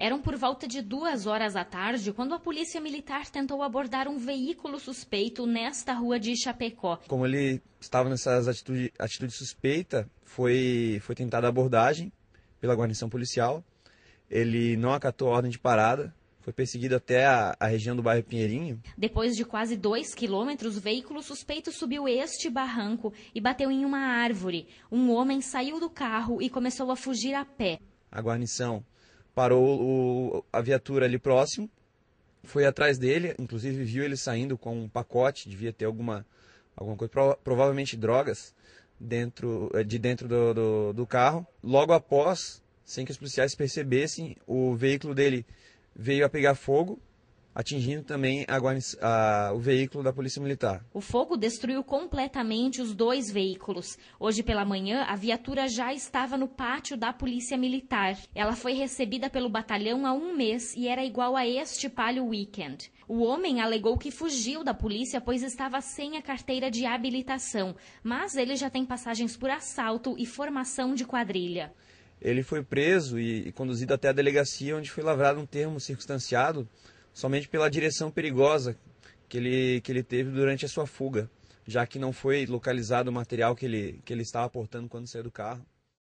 Eram por volta de duas horas à tarde quando a polícia militar tentou abordar um veículo suspeito nesta rua de Chapecó. Como ele estava nessas atitude, atitude suspeita, foi, foi tentada a abordagem pela guarnição policial. Ele não acatou a ordem de parada, foi perseguido até a, a, região do bairro Pinheirinho. Depois de quase dois quilômetros, o veículo suspeito subiu este barranco e bateu em uma árvore. Um homem saiu do carro e começou a fugir a pé. A guarnição parou o, a viatura ali próximo, foi atrás dele, inclusive viu ele saindo com um pacote, devia ter alguma, alguma coisa, provavelmente drogas, dentro, eh, de dentro do, do, do carro. Logo após, sem que os policiais percebessem, o veículo dele veio a pegar fogo, atingindo também a, a, o veículo da Polícia Militar. O fogo destruiu completamente os dois veículos. Hoje pela manhã, a viatura já estava no pátio da Polícia Militar. Ela foi recebida pelo batalhão há um mês e era igual a este Palio Weekend. O homem alegou que fugiu da polícia pois estava sem a carteira de habilitação, mas ele já tem passagens por assalto e formação de quadrilha. Ele foi preso e conduzido até a delegacia, onde foi lavrado um termo circunstanciado somente pela direção perigosa que ele, que ele teve durante a sua fuga, já que não foi localizado o material que ele, que ele estava portando quando saiu do carro.